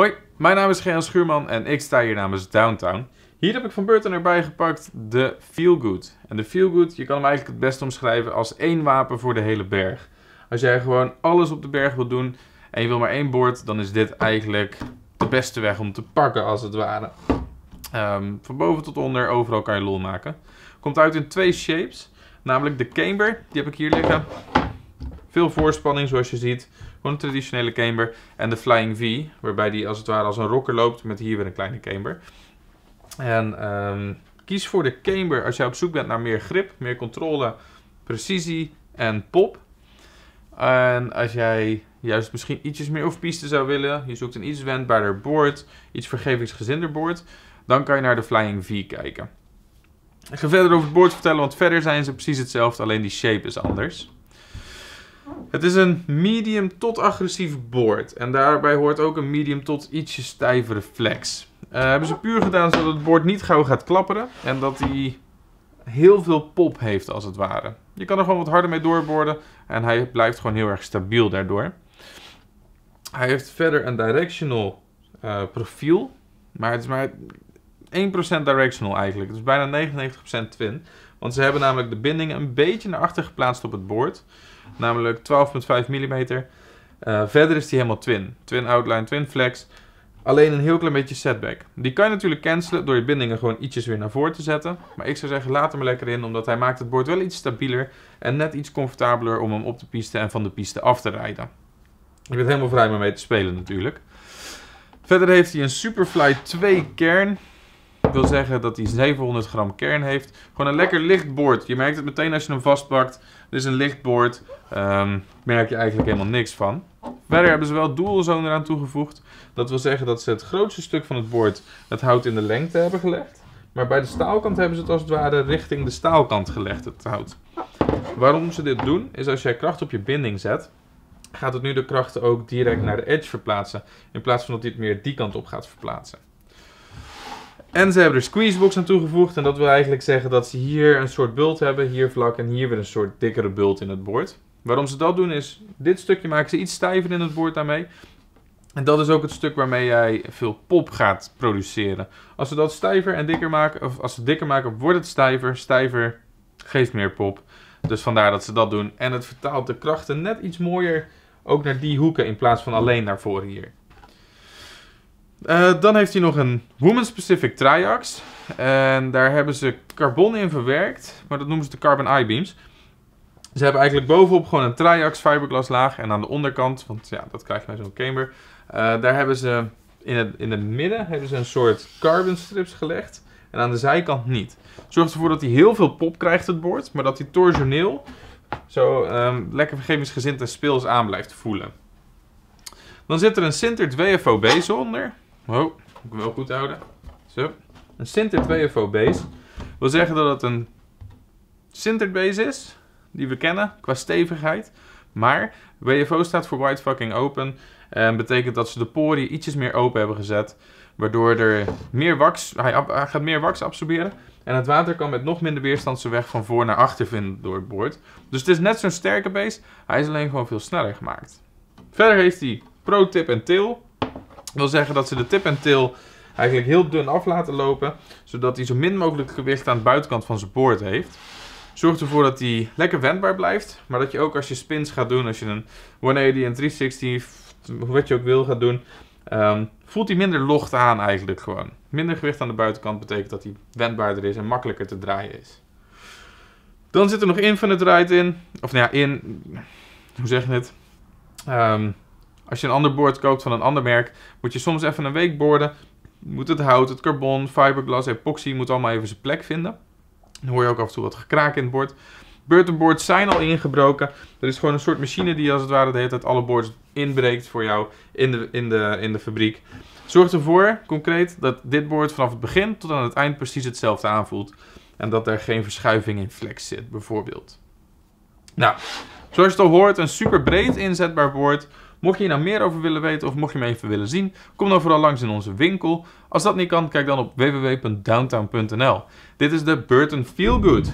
Hoi, mijn naam is Gean Schuurman en ik sta hier namens Downtown. Hier heb ik van Burton erbij gepakt de Feel Good. En de Feel Good, je kan hem eigenlijk het best omschrijven als één wapen voor de hele berg. Als jij gewoon alles op de berg wilt doen en je wil maar één bord, dan is dit eigenlijk de beste weg om te pakken als het ware. Ehm, van boven tot onder, overal kan je lol maken. Komt uit in twee shapes, namelijk de camber, die heb ik hier liggen. Veel voorspanning zoals je ziet. Gewoon een traditionele camber. En de Flying V, waarbij die als het ware als een rocker loopt met hier weer een kleine camber. En ehm, kies voor de camber als jij op zoek bent naar meer grip, meer controle, precisie en pop. En als jij juist misschien ietsjes meer off piste zou willen, je zoekt een iets wendbaarder boord, iets vergevingsgezinder board, dan kan je naar de Flying V kijken. Ik ga verder over het board vertellen, want verder zijn ze precies hetzelfde, alleen die shape is anders. Het is een medium tot agressief board En daarbij hoort ook een medium tot ietsje stijvere flex. Uh, hebben ze puur gedaan zodat het board niet gauw gaat klapperen. En dat hij heel veel pop heeft als het ware. Je kan er gewoon wat harder mee doorborden. En hij blijft gewoon heel erg stabiel daardoor. Hij heeft verder een directional eh, profiel. Maar het is maar 1% directional eigenlijk. Het is bijna 99% twin. Want ze hebben namelijk de binding een beetje naar achter geplaatst op het boord. Namelijk 12,5 mm. Eh, verder is die helemaal twin. Twin outline, twin flex. Alleen een heel klein beetje setback. Die kan je natuurlijk cancelen door je bindingen gewoon ietsjes weer naar voren te zetten. Maar ik zou zeggen, laat hem er lekker in, omdat hij maakt het bord wel iets stabieler en net iets comfortabeler om hem op de piste en van de piste af te rijden. Je bent helemaal vrij om mee te spelen natuurlijk. Verder heeft hij een Superfly 2 kern wil zeggen dat hij 700 gram kern heeft. Gewoon een lekker licht boord. Je merkt het meteen als je hem vastpakt. Dit is een licht boord. Ehm, merk je eigenlijk helemaal niks van. Verder hebben ze wel dual eraan toegevoegd. Dat wil zeggen dat ze het grootste stuk van het boord het hout in de lengte hebben gelegd. Maar bij de staalkant hebben ze het als het ware richting de staalkant gelegd, het hout. Waarom ze dit doen, is als jij kracht op je binding zet, gaat het nu de krachten ook direct naar de edge verplaatsen. In plaats van dat hij het meer die kant op gaat verplaatsen. En ze hebben er squeezebox aan toegevoegd. En dat wil eigenlijk zeggen dat ze hier een soort bult hebben. Hier vlak en hier weer een soort dikkere bult in het bord. Waarom ze dat doen is, dit stukje maken ze iets stijver in het bord daarmee. En dat is ook het stuk waarmee jij veel pop gaat produceren. Als ze dat stijver en dikker maken, of als ze dikker maken, wordt het stijver. Stijver geeft meer pop. Dus vandaar dat ze dat doen. En het vertaalt de krachten net iets mooier ook naar die hoeken in plaats van alleen naar voren hier. Eh, dan heeft hij nog een woman-specific triax. En daar hebben ze carbon in verwerkt. Maar dat noemen ze de carbon I-beams. Ze hebben eigenlijk bovenop gewoon een triax laag. En aan de onderkant, want ja, dat krijg je bij zo'n camber. Eh, daar hebben ze in het, in het midden hebben ze een soort carbon strips gelegd. En aan de zijkant niet. zorgt ervoor dat hij heel veel pop krijgt, het bord. Maar dat hij torsioneel zo um, lekker vergevingsgezind en speels aan blijft voelen. Dan zit er een sintered WFOB zonder oh, moet ik wel goed houden. Zo. Een Sinter 2FO base. wil zeggen dat het een Sinter base is, die we kennen qua stevigheid. Maar WFO staat voor Wide Fucking Open. En betekent dat ze de poriën ietsjes meer open hebben gezet. Waardoor er meer wax, hij, gaat meer wax absorberen. En het water kan met nog minder weerstand zijn weg van voor naar achter vinden door het boord. Dus het is net zo'n sterke base. Hij is alleen gewoon veel sneller gemaakt. Verder heeft hij Pro Tip en Tail wil zeggen dat ze de tip en tail eigenlijk heel dun af laten lopen, zodat hij zo min mogelijk gewicht aan de buitenkant van zijn boord heeft. Zorg ervoor dat hij lekker wendbaar blijft, maar dat je ook als je spins gaat doen, als je een 180 en 360, wat je ook wil gaat doen, ehm, voelt hij minder locht aan eigenlijk gewoon. Minder gewicht aan de buitenkant betekent dat hij wendbaarder is en makkelijker te draaien is. Dan zit er nog Infinite Ride in, of nou ja, in, hoe zeg je het? Um, als je een ander boord koopt van een ander merk, moet je soms even een week boorden. Moet het hout, het carbon, fiberglas, epoxy, moet allemaal even zijn plek vinden. Dan hoor je ook af en toe wat gekraak in het bord. Beurtenboards zijn al ingebroken. Er is gewoon een soort machine die als het ware de hele tijd alle boards inbreekt voor jou in de, in de, in de fabriek. Zorg ervoor, concreet, dat dit board vanaf het begin tot aan het eind precies hetzelfde aanvoelt. En dat er geen verschuiving in flex zit, bijvoorbeeld. Nou, zoals je het al hoort, een super breed inzetbaar board. Mocht je hier nou meer over willen weten of mocht je me even willen zien, kom dan vooral langs in onze winkel. Als dat niet kan, kijk dan op www.downtown.nl. Dit is de Burton Feelgood.